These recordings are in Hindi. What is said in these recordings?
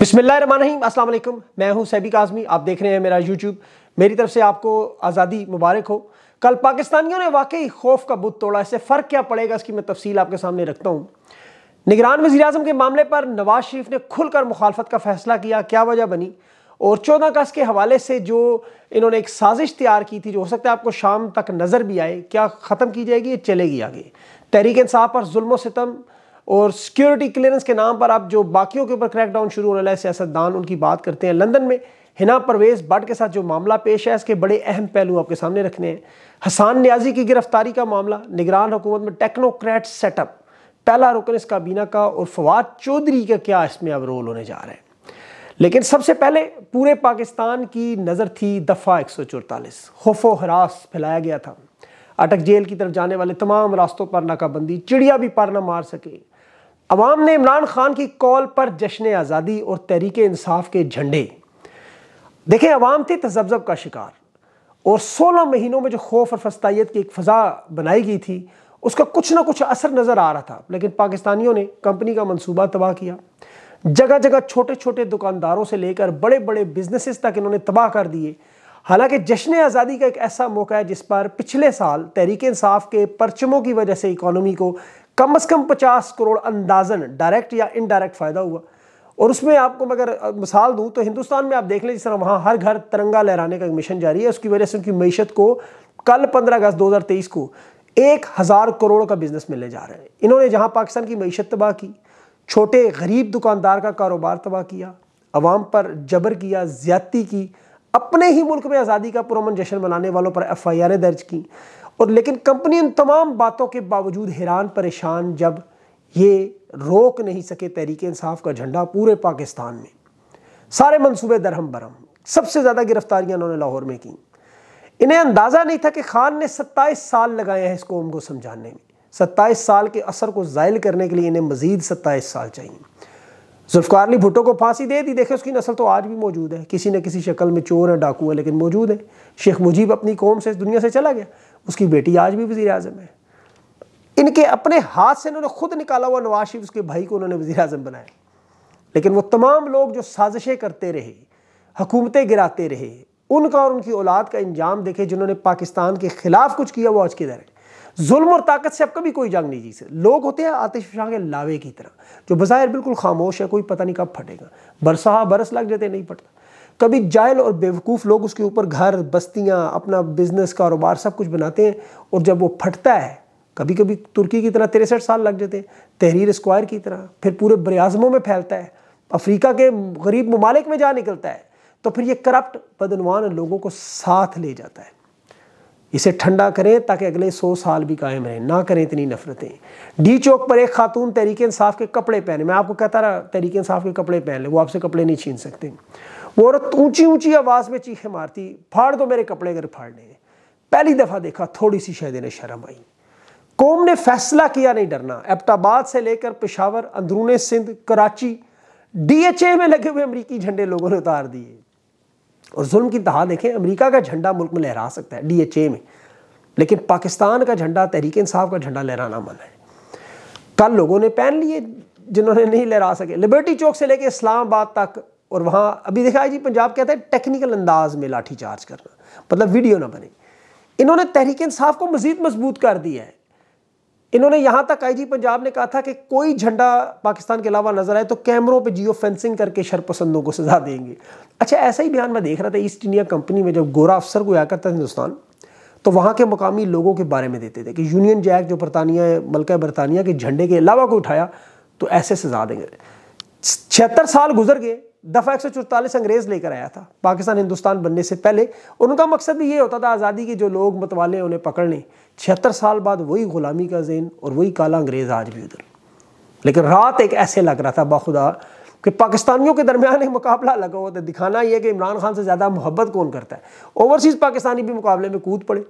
बिसमीम असल मैं हूं सैबिक आज़मी आप देख रहे हैं मेरा यूट्यूब मेरी तरफ से आपको आज़ादी मुबारक हो कल पाकिस्तानियों ने वाकई खौफ का बुत तोड़ा इससे फ़र्क क्या पड़ेगा इसकी मैं तफसील आपके सामने रखता हूँ निगरान वजी अजम के मामले पर नवाज शरीफ ने खुलकर मुखालफत का फैसला किया क्या वजह बनी और चौदह अगस्त के हवाले से जो इन्होंने एक साजिश तैयार की थी जो हो सकता है आपको शाम तक नज़र भी आए क्या ख़त्म की जाएगी चलेगी आगे तहरीक इंसाफ पर म सितम और सिक्योरिटी क्लियरेंस के नाम पर अब जो बाकियों के ऊपर क्रैकडाउन शुरू होने लगा है सियासतदान उनकी बात करते हैं लंदन में हिना परवेज बट के साथ जो मामला पेश है इसके बड़े अहम पहलू आपके सामने रखने हैं हसान न्याजी की गिरफ्तारी का मामला निगरान हुकूमत में टेक्नोक्रेट सेटअप पहला रुकन इस काबीना का और फवाद चौधरी का क्या इसमें अब रोल होने जा रहा है लेकिन सबसे पहले पूरे पाकिस्तान की नज़र थी दफ़ा एक सौ चौतालीस खौफो हरास फैलाया गया था अटक जेल की तरफ जाने वाले तमाम रास्तों पर नाकाबंदी चिड़िया भी पार ना मार सके अवाम ने इमरान खान की कॉल पर जश्न आज़ादी और तहरीक इंसाफ के झंडे देखें अवाम थे तजब्जब का शिकार और सोलह महीनों में जो खौफ और फस्ताइत की एक फ़ज़ा बनाई गई थी उसका कुछ ना कुछ असर नज़र आ रहा था लेकिन पाकिस्तानियों ने कंपनी का मंसूबा तबाह किया जगह जगह छोटे छोटे दुकानदारों से लेकर बड़े बड़े बिजनेसेस तक इन्होंने तबाह कर दिए हालांकि जश्न आज़ादी का एक ऐसा मौका है जिस पर पिछले साल तहरीक इंसाफ के परचमों की वजह से इकानमी को कम से कम पचास करोड़ अंदाजन डायरेक्ट या इनडायरेक्ट फ़ायदा हुआ और उसमें आपको मगर मिसाल दूं तो हिंदुस्तान में आप देख लें जिस तरह वहाँ हर घर तिरंगा लहराने का मिशन जारी है उसकी वजह से उनकी मीशत को कल 15 अगस्त 2023 को एक हज़ार करोड़ का बिजनेस मिलने जा रहा है इन्होंने जहाँ पाकिस्तान की मीशत तबाह की छोटे गरीब दुकानदार का कारोबार तबाह किया अवाम पर जबर किया ज्यादती की अपने ही मुल्क में आज़ादी का पुरमन जश्न मनाने वालों पर एफ आई आरें दर्ज की और लेकिन कंपनी इन तमाम बातों के बावजूद हैरान परेशान जब ये रोक नहीं सके तहरीक इंसाफ का झंडा पूरे पाकिस्तान में सारे मंसूबे दरहम बरहम सबसे ज़्यादा गिरफ्तारियां उन्होंने लाहौर में की इन्हें अंदाज़ा नहीं था कि खान ने सत्ताईस साल लगाए हैं इस कौम को समझाने में सत्ताईस साल के असर को जायल करने के लिए इन्हें मज़ीद सत्ताईस साल चाहिए जुल्फकार अली भुट्टो को फांसी दे दी देखे उसकी नस्ल तो आज भी मौजूद है किसी न किसी शक्ल में चोर है डाकू है लेकिन मौजूद है शेख मुजीब अपनी कौम से इस दुनिया से चला गया उसकी बेटी आज भी वज़ी अजम है इनके अपने हाथ से इन्होंने खुद निकाला हुआ नवाज शरीफ उसके भाई को उन्होंने वज़ी अजम बनाया लेकिन वो तमाम लोग जो साजिशें करते रहे हकूमतें गिराते रहे उनका और उनकी औलाद का इंजाम देखे जिन्होंने पाकिस्तान के ख़िलाफ़ कुछ किया वो आज के है जुल्म और ताकत से अब कभी कोई जंग नहीं जी से लोग होते हैं आतिश शाह के लावे की तरह जो बाहर बिल्कुल खामोश है कोई पता नहीं कब फटेगा बरसा बरस लग जाते नहीं फटता कभी जायल और बेवकूफ़ लोग उसके ऊपर घर बस्तियाँ अपना बिजनेस कारोबार सब कुछ बनाते हैं और जब वो फटता है कभी कभी तुर्की की तरह तिरसठ साल लग जाते हैं तहरीर स्क्वायर की तरह फिर पूरे बरआज़मों में फैलता है अफ्रीका के गरीब ममालिक में जा निकलता है तो फिर ये करप्ट बदनवान लोगों को साथ ले जाता है इसे ठंडा करें ताकि अगले सौ साल भी कायम रहें ना करें इतनी नफरतें डी चौक पर एक खातून तहरीक इंसाफ के कपड़े पहने मैं आपको कहता रहा तहरीक इंसाफ के कपड़े पहन लें वो आपसे कपड़े नहीं छीन सकते वो औरत ऊंची ऊंची आवाज़ में चीखे मारती फाड़ दो मेरे कपड़े अगर फाड़ने हैं पहली दफ़ा देखा थोड़ी सी शायद इन्हें शर्म आई कौम ने फैसला किया नहीं डरना एबटाबाद से लेकर पेशावर अंदरून सिंध कराची डीएचए में लगे हुए अमरीकी झंडे लोगों ने उतार दिए और जुल्म की तहा देखें अमरीका का झंडा मुल्क में लहरा सकता है डीएचए में लेकिन पाकिस्तान का झंडा तहरीक इंसाफ का झंडा लहराना मन है कल लोगों ने पहन लिए जिन्होंने नहीं लहरा सके लिबर्टी चौक से लेकर इस्लामाबाद तक और वहाँ अभी देखा जी पंजाब कहता है टेक्निकल अंदाज में लाठी चार्ज करना मतलब वीडियो ना बने इन्होंने तहरीक इंसाफ को मज़ीद मजबूत कर दिया है इन्होंने यहाँ तक आई जी पंजाब ने कहा था कि कोई झंडा पाकिस्तान के अलावा नजर आए तो कैमरों पर जियो फेंसिंग करके शरपसंदों को सजा देंगे अच्छा ऐसा ही बयान मैं देख रहा था ईस्ट इंडिया कंपनी में जब गोरा अफसर को आया करता था हिंदुस्तान तो वहाँ के मकामी लोगों के बारे में देते थे कि यूनियन जैक जो बरतानिया मलका बरतानिया के झंडे के अलावा कोई उठाया तो ऐसे सजा देंगे छिहत्तर साल गुजर गए दफ़ा एक अंग्रेज़ लेकर आया था पाकिस्तान हिंदुस्तान बनने से पहले उनका मकसद भी ये होता था आज़ादी के जो लोग मतवाले हैं उन्हें पकड़ने छिहत्तर साल बाद वही ग़ुलामी का जेन और वही काला अंग्रेज़ आज भी उधर लेकिन रात एक ऐसे लग रहा था बाखुदा कि पाकिस्तानियों के दरमियान एक मुकाबला लगा हुआ था दिखाना यह है कि इमरान खान से ज़्यादा मोहब्बत कौन करता है ओवरसीज़ पाकिस्तानी भी मुकाबले में कूद पड़े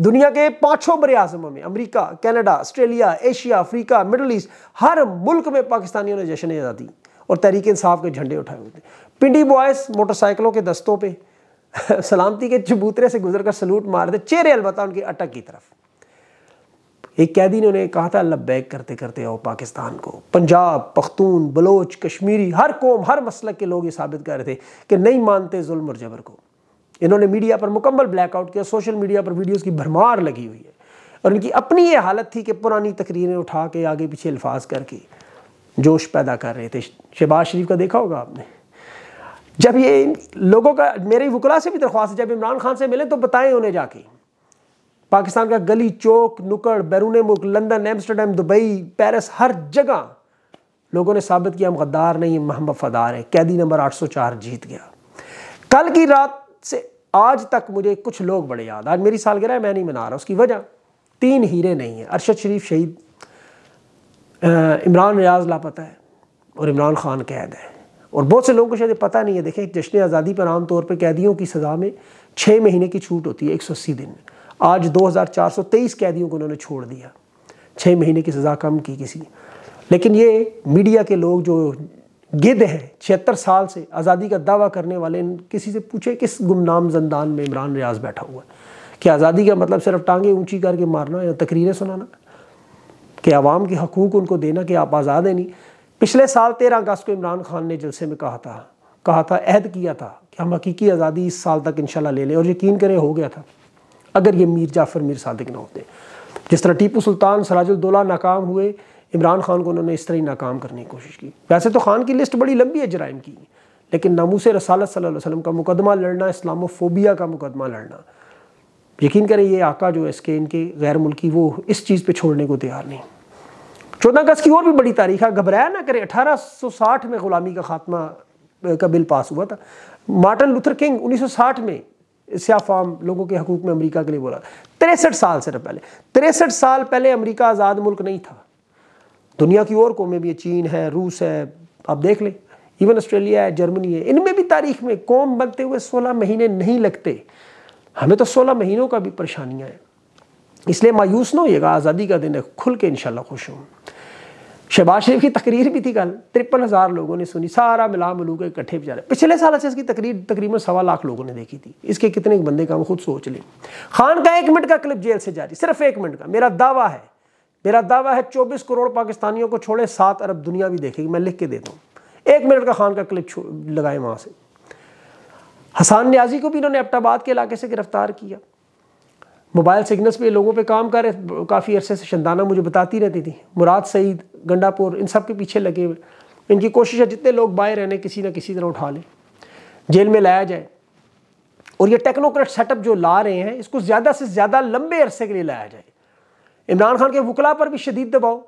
दुनिया के पाँचों बड़े आजमों में अमरीका Canada Australia Asia Africa middle east हर मुल्क में पाकिस्तानियों ने जश्न आज़ादी और तहरीक इंसाफ के झंडे उठाए हुए थे पिंडी बॉयस मोटरसाइकिलों के दस्तों पे सलामती के चबूतरे से गुजर कर सलूट मार रहे चेहरे अलबत्ता उनकी अटक की तरफ एक कैदी ने उन्हें कहा था लब्बैक करते करते आओ पाकिस्तान को पंजाब पख्तून बलोच कश्मीरी हर कौम हर मसलक के लोग ये साबित कर रहे थे कि नहीं मानते जुल्म और जबर को इन्होंने मीडिया पर मुकम्मल ब्लैकआउट किया सोशल मीडिया पर वीडियोज़ की भरमार लगी हुई है और इनकी अपनी ये हालत थी कि पुरानी तकरीरें उठा के आगे पीछे अल्फाज करके जोश पैदा कर रहे थे शहबाज शरीफ का देखा होगा आपने जब ये लोगों का मेरे वकला से भी दरख्वास्त है जब इमरान खान से मिले तो बताएं उन्हें जाके पाकिस्तान का गली चौक नुकड़ बैरून मुल्क लंदन एम्स्टर्डम दुबई पेरिस हर जगह लोगों ने साबित किया हम गद्दार नहीं हम वफादार हैं कैदी नंबर 804 जीत गया कल की रात से आज तक मुझे कुछ लोग बड़े याद आज मेरी सालगिरह मैं नहीं मना रहा उसकी वजह तीन हीरे नहीं हैं अरशद शरीफ शहीद इमरान रियाज लापता है और इमरान खान कैद है और बहुत से लोगों को शायद पता नहीं है देखें जश्न आज़ादी पर आमतौर पर कैदियों की सज़ा में छः महीने की छूट होती है एक सौ अस्सी दिन आज दो हज़ार चार सौ तेईस कैदियों को उन्होंने छोड़ दिया छः महीने की सज़ा कम की किसी लेकिन ये मीडिया के लोग जो गिद हैं छिहत्तर साल से आज़ादी का दावा करने वाले किसी से पूछे किस गुमनाम जंदान में इमरान रियाज बैठा हुआ है कि आज़ादी का मतलब सिर्फ टांगे ऊंची करके मारना या तकरीरें सुनाना कि आवाम के हकूक़ उनको देना कि आप आज़ाद हैं नहीं पिछले साल तेरह अगस्त को इमरान खान ने जलसे में कहा था कहा था अहद किया था कि हम हकीकी आज़ादी इस साल तक इन शाला ले लें और यकीन करें हो गया था अगर ये मीर जाफ़र मीर सादिक ना होते जिस तरह टीपू सुल्तान सराजुल्दोला नाकाम हुए इमरान खान को उन्होंने इस तरह ही नाकाम करने की कोशिश की वैसे तो खान की लिस्ट बड़ी लंबी है जराइम की लेकिन नामूस रसालत सल्लल्लाहु का मुकदमा लड़ना इस्लामोफोबिया का मुकदमा लड़ना यकीन करें ये आका जो है इसके इनके गैर मुल्की वो इस चीज़ पे छोड़ने को तैयार नहीं चौदह अगस्त की और भी बड़ी तारीख है घबराया ना करें 1860 में ग़ुलामी का खात्मा का बिल पास हुआ था मार्टन लूथर किंग 1960 में सिया फार्म लोगों के हकूक में अमेरिका के लिए बोला तिरसठ साल से पहले तिरसठ साल पहले अमेरिका आज़ाद मुल्क नहीं था दुनिया की और कौमें भी है चीन है रूस है आप देख लें इवन ऑस्ट्रेलिया है जर्मनी है इनमें भी तारीख में कौम बनते हुए सोलह महीने नहीं लगते हमें तो सोलह महीनों का भी परेशानियाँ हैं इसलिए मायूस ना होइएगा आज़ादी का दिन है खुल के इनशाला खुश हूँ शहबाज शरीफ की तकरीर भी थी कल तिरपन हज़ार लोगों ने सुनी सारा मिला मलूक इकट्ठे बेचारे पिछले साल से इसकी तकरीर तकरीबन सवा लाख लोगों ने देखी थी इसके कितने बंदे का हम खुद सोच लें खान का एक मिनट का क्लिप जेल से जारी सिर्फ एक मिनट का मेरा दावा है मेरा दावा है चौबीस करोड़ पाकिस्तानियों को छोड़े सात अरब दुनिया भी देखेगी मैं लिख के देता हूँ एक मिनट का खान का क्लिप लगाए वहाँ से हसान न्याजी को भी इन्होंने अपटाबाद के इलाके से गिरफ्तार किया मोबाइल सिग्नल्स पे लोगों पे काम कर रहे काफ़ी अरसे से शंदाना मुझे बताती रहती थी मुराद सईद गंडापुर इन सब के पीछे लगे हुए इनकी कोशिश है जितने लोग बाहर रहने किसी ना किसी तरह उठा लें जेल में लाया जाए और ये टेक्नोक्रेट सेटअप जो ला रहे हैं इसको ज़्यादा से ज़्यादा लंबे अरसे के लिए लाया जाए इमरान खान के वकला पर भी शदीद दबाओ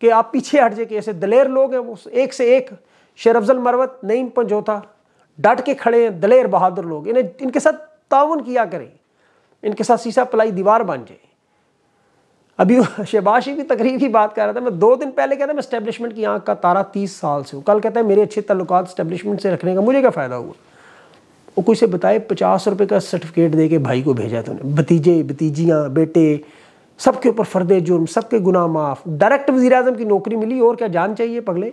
कि आप पीछे हट जाए कि ऐसे दलेर लोग हैं वो एक से एक शेर अफजल मरवत नईम पंजोता डट के खड़े हैं दलेर बहादुर लोग इन्हें इनके साथ ताउन किया करें इनके साथ शीशा पलाई दीवार बन जाए अभी शहबाज की तकरीर की बात कर रहा था मैं दो दिन पहले कहता मैं स्टैब्लिशमेंट की आँख का तारा तीस साल से हूँ कल कहता है मेरे अच्छे तल्लुक स्टैब्लिशमेंट से रखने का मुझे क्या फ़ायदा हुआ वो कोई से बताए पचास रुपये का सर्टिफिकेट दे के भाई को भेजा तो उन्हें भतीजे भतीजियाँ बेटे सबके ऊपर फ़र्द जुर्म सबके गुनाह माफ़ डायरेक्ट वजी अजम की नौकरी मिली और क्या जान चाहिए पगले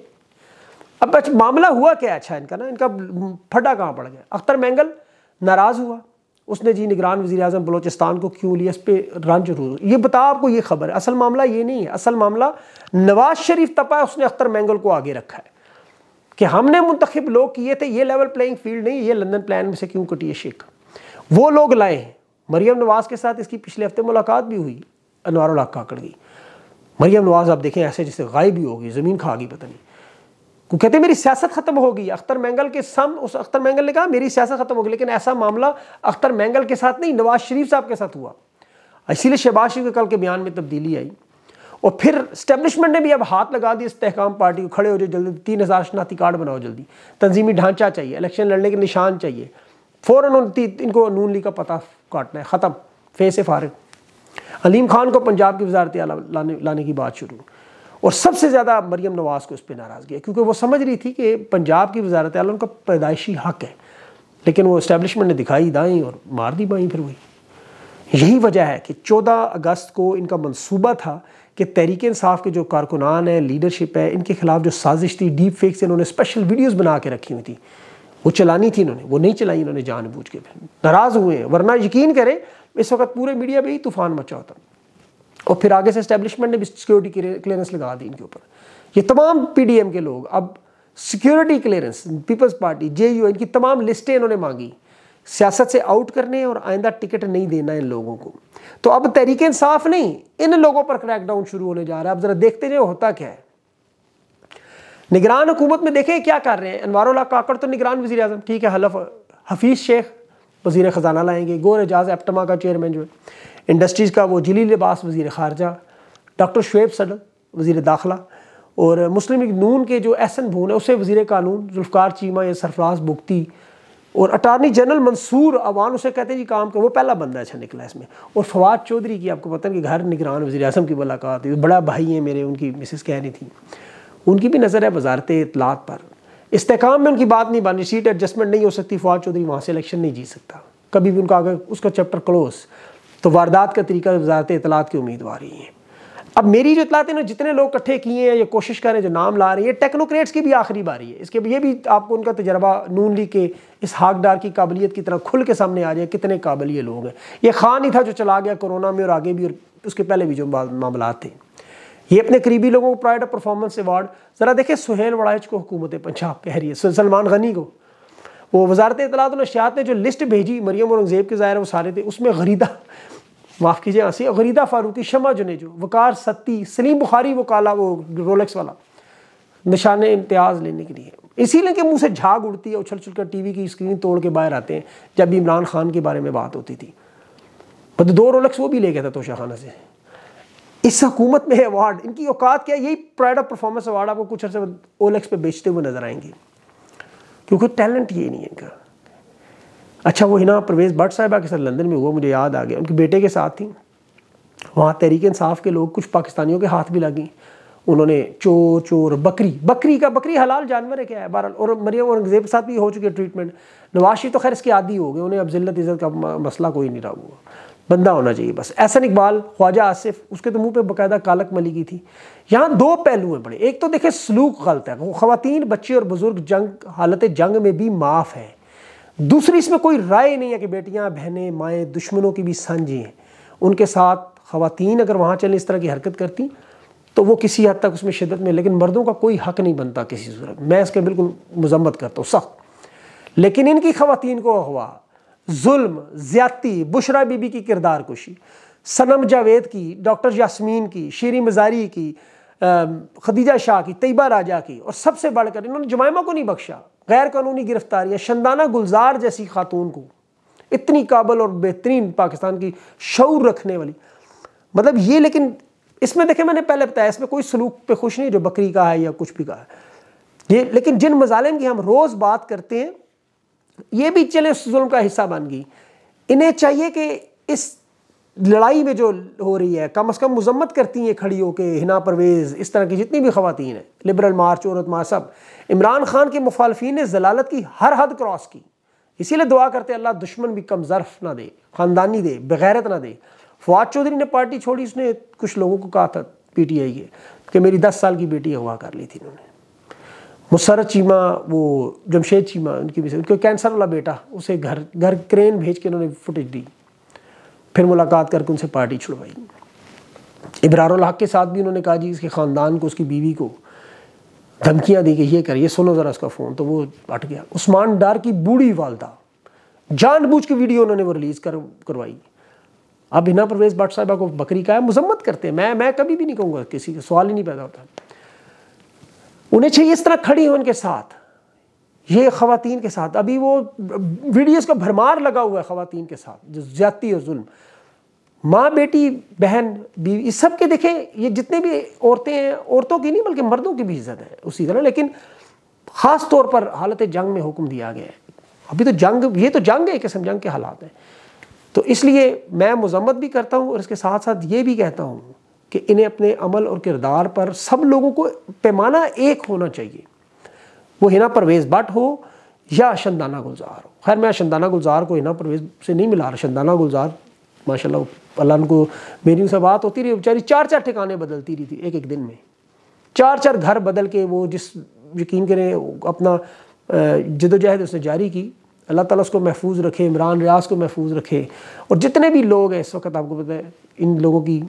अब अच्छा मामला हुआ क्या अच्छा इनका ना इनका फटा कहाँ पड़ गया अख्तर मैंगल नाराज़ हुआ उसने जी निगरान वजी अजम बलोचिस्तान को क्यों लिया इस पर रंज रूज ये बता आपको ये खबर है असल मामला ये नहीं है असल मामला नवाज शरीफ तपा है उसने अख्तर मैंगल को आगे रखा है कि हमने मुंतब लोग किए थे ये लेवल प्लेइंग फील्ड नहीं ये लंदन प्लान में से क्यों कटी है शेख वो लोग लाए हैं मरियम नवाज़ के साथ इसकी पिछले हफ्ते मुलाकात भी हुई अनवार काकड़ गई मरियम नवाज़ आप देखें ऐसे जैसे गायब ही होगी ज़मीन खा गई पता नहीं को कहते मेरी सियासत खत्म हो गई अख्तर मैंगल के सम उस अख्तर मैंगल ने कहा मेरी सियासत खत्म हो गई लेकिन ऐसा मामला अख्तर मैंगल के साथ नहीं नवाज शरीफ साहब के साथ हुआ इसीलिए शहबाज शरीफ के कल के बयान में तब्दीली आई और फिर स्टैब्लिशमेंट ने भी अब हाथ लगा दी इस्तेकाम पार्टी को खड़े हो जाओ जल्दी तीन हज़ार शनाती कार्ड बनाओ जल्दी तंजीमी ढांचा चाहिए इलेक्शन लड़ने के निशान चाहिए फ़ौरन इनको नून लीग का पता काटना है ख़त्म फेस फारग अलीम खान को पंजाब की वजारत लाने लाने की बात शुरू और सबसे ज़्यादा मरियम नवाज़ को उस पर नाराज़गी है क्योंकि वो समझ रही थी कि पंजाब की वजारत आलम का पैदाइशी हक है लेकिन वो इस्टेबलिशमेंट ने दिखाई दाई और मार दी बाई फिर वही यही वजह है कि 14 अगस्त को इनका मंसूबा था कि तहरीक इसाफ के जो कारकुनान हैं लीडरशिप है इनके खिलाफ जो साजिश थी डीप फेक से इन्होंने स्पेशल वीडियोज़ बना के रखी हुई थी वो चलानी थी इन्होंने वो नहीं चलाई इन्होंने जानबूझ के फिर नाराज़ हुए हैं वरना यकीन करें इस वक्त पूरे मीडिया पर ही तूफान मचा होता और फिर आगे से इस्टेब्लिशमेंट ने भी सिक्योरिटी क्लियरेंस लगा दी इनके ऊपर ये तमाम पी के लोग अब security clearance Peoples Party J U इनकी तमाम लिस्टें इन्होंने मांगी सियासत से आउट करने और आइंदा टिकट नहीं देना इन लोगों को तो अब तरीके इंसाफ नहीं इन लोगों पर क्रैकडाउन शुरू होने जा रहा है अब ज़रा देखते जाए होता क्या है निगरान हुकूमत में देखें क्या कर रहे हैं अनवारुल्ला काकड़ तो निगरान वजी अजम ठीक है हलफ हफीज़ शेख वजीर ख़जाना लाएंगे गोर एजाज एप्टमा का चेयरमैन जो है इंडस्ट्रीज़ का वो जिली लिबास वज़ी ख़ारजा डॉक्टर शुएब सदर वज़ी दाखिला और मुस्लिम लीग नून के जो एहसन भून है उसे वज़ी कानून जुल्फ़ार चीमा या सरफराज बुगती और अटारनी जनरल मंसूर अवान उसे कहते हैं जी काम कर वो पहला बंदा अच्छा निकला इसमें और फवाद चौधरी की आपको पता है कि घर निगरान वजी अजम की मुलाकात हुई बड़ा भाई है मेरे उनकी मिसिस कह रही थी उनकी भी नज़र है वजारत इतलात पर इस्तेकाम में उनकी बात नहीं बनी सीट एडजस्टमेंट नहीं हो सकती फवाद चौधरी वहाँ से इलेक्शन नहीं जीत सकता कभी भी उनका अगर उसका चैप्टर क्लोज तो वारदात का तरीका वजारत इतलात की उम्मीदवार ही है अब मेरी जो इतलात है ना जितने लोग इकट्ठे किए हैं या कोशिश कर रहे हैं जो नाम ला रहे हैं टेक्नोक्रेट्स की भी आखिरी बारी है इसके ये भी आपको उनका तजर्बा नून ली के इस हाकडार की काबिलियत की तरह खुल के सामने आ जाए कितने काबिल ये लोग हैं ये खान ही था जो चला गया कोरोना में और आगे भी और उसके पहले भी जो मामला थे ये अपने करीबी लोगों को प्राइड ऑफ परफॉर्मेंस अवार्ड ज़रा देखे सुहेल वड़ाइज को हुकूमत पंजाब कह रही है सलमान गनी को वो वजारत इतलात नशियात ने जो लिस्ट भेजी मरियम औरंगज़ेब के ज़ाहिर वो सारे थे उसमें गरीदा माफ़ कीजिए हंसी गरीदा फारूकी शमा जुनेजो वकार सत्ती सलीम बुखारी वो काला वो रोलेक्स वाला निशान इम्तियाज़ लेने के लिए इसीलिए कि मुँह से झाग उड़ती है उछल छुल कर टी वी की स्क्रीन तोड़ के बाहर आते हैं जब इमरान खान के बारे में बात होती थी बट दो रोलक्स वो भी ले गया था तोशा खाना से इस हकूमत में अवार्ड इनकी औकात क्या यही प्राइड ऑफ परफॉर्मेंस अवार्ड आपको कुछ अर्से ओलेक्स पे बेचते हुए नजर आएंगे क्योंकि टैलेंट ये नहीं है इनका अच्छा वो हिना परवेज़ भट्ट साहिबा के साथ लंदन में हुआ मुझे याद आ गया उनके बेटे के साथ थी वहाँ तहरीक इंसाफ के लोग कुछ पाकिस्तानियों के हाथ भी लगी उन्होंने चोर चोर बकरी बकरी का बकरी हलाल जानवर है क्या है बहरहाल और मरियम औरंगजेब के साथ भी हो चुके ट्रीटमेंट नवाशी तो खैर इसके आदि हो गए उन्हें अब जिल्लत इज़्ज़त का मसला कोई नहीं रहा हुआ बंदा होना चाहिए बस ऐसा इकबाल ख्वाजा आसिफ उसके तो मुंह पे बकायदा कालक मली की थी यहाँ दो पहलू हैं बड़े एक तो देखे सलूक गलत है ख़वातीन बच्चे और बुज़ुर्ग जंग हालत जंग में भी माफ़ है दूसरी इसमें कोई राय नहीं है कि बेटियां बहनें माएँ दुश्मनों की भी सांझी हैं उनके साथ खातन अगर वहाँ चलें इस तरह की हरकत करती तो वो किसी हद तक उसमें शिदत में लेकिन मर्दों का कोई हक नहीं बनता किसी सूरत मैं इसके बिल्कुल मजम्मत करता हूँ सख्त लेकिन इनकी खातन को हुआ जुल्म ज़्यादती बुशरा बीबी की किरदार कुशी सनम जावेद की डॉक्टर यासमीन की शेरी मजारी की खदीजा शाह की तयबा राजा की और सबसे बढ़कर इन्होंने जमायमा को नहीं बख्शा गैर कानूनी गिरफ्तार या शंदाना गुलजार जैसी खातून को इतनी काबल और बेहतरीन पाकिस्तान की शौर रखने वाली मतलब ये लेकिन इसमें देखें मैंने पहले बताया इसमें कोई सलूक पे खुश नहीं जो बकरी का है या कुछ भी का है ये लेकिन जिन मजालिम की हम रोज़ बात करते हैं ये भी चले उस जुल्म का हिस्सा बन गई इन्हें चाहिए कि इस लड़ाई में जो हो रही है कम अज़ कम मजम्मत करती हैं खड़ी होकर हिना परवेज़ इस तरह की जितनी भी खातन हैं लिबरल मार्च औरत मार्च सब इमरान खान के मुखालफी ने जलालत की हर हद क्रॉस की इसीलिए दुआ करते अल्लाह दुश्मन भी कम ज़रफ़ ना दे ख़ानदानी दे बगैरत ना दे फवाद चौधरी ने पार्टी छोड़ी उसने कुछ लोगों को कहा था पी टी आई के कि मेरी दस साल की बेटी अगवा कर ली थी इन्होंने मुसरत चीमा वो जमशेद चीमा उनकी भी उनके कैंसर वाला बेटा उसे घर घर क्रेन भेज के उन्होंने फुटेज दी फिर मुलाकात करके उनसे पार्टी छुड़वाई इब्रारुल हक के साथ भी उन्होंने कहा जी इसके ख़ानदान को उसकी बीवी को धमकियाँ दी कि ये कर ये सुनो ज़रा उसका फ़ोन तो वो अट गया उस्मान डार की बूढ़ी वालदा जानबूझ के वीडियो उन्होंने वो रिलीज़ कर करवाई अब हिना परवेज भट्ट साहबा को बकरी का है मजम्मत करते हैं मैं मैं कभी भी नहीं कहूँगा किसी का सवाल ही नहीं पैदा होता उन्हें चाहिए इस तरह खड़ी हो उनके साथ ये ख़वान के साथ अभी वो वीडियोज़ का भरमार लगा हुआ है खातन के साथ जो ज्यादती और जुल्म माँ बेटी बहन बीवी इस सब के देखें ये जितने भी औरतें हैं औरतों की नहीं बल्कि मर्दों की भी इज्जत है उसी तरह लेकिन ख़ास तौर पर हालत जंग में हुक्म दिया गया है अभी तो जंग ये तो जंग है किस्म जंग के हालात हैं तो इसलिए मैं मजम्मत भी करता हूँ और इसके साथ साथ ये भी कहता हूँ कि इन्हें अपने अमल और किरदार पर सब लोगों को पैमाना एक होना चाहिए वो हिना परवेज़ बट हो या शंदाना गुलजार हो खैर मैं शंदाना गुलजार को हिना परवेज़ से नहीं मिला रहा शंदाना गुलजार माशा अल्लाह उनको मेरी उनसे बात होती रही बेचारी चार चार ठिकाने बदलती रही थी एक एक दिन में चार चार घर बदल के वो जिस यकीन करें अपना जदोजहद उसने जारी की अल्लाह ताला उसको महफूज रखे इमरान रियाज को महफूज रखे और जितने भी लोग हैं इस वक्त आपको पता है इन लोगों की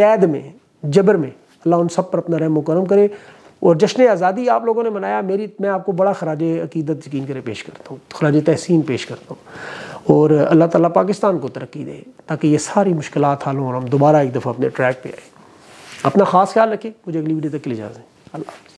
कैद में जबर में अल्लाह उन सब पर अपना रहम करम करे और जश्न आज़ादी आप लोगों ने मनाया मेरी मैं आपको बड़ा खराज अकीदत यकीन करें पेश करता हूँ खराज तहसीन पेश करता हूँ और अल्लाह ताला पाकिस्तान को तरक्की दे ताकि ये सारी मुश्किल हल हों और हम दोबारा एक दफ़ा अपने ट्रैक पर आए अपना ख़ास ख्याल रखें मुझे अगली वीडियो तक के लिए इजाज़ें अल्लाह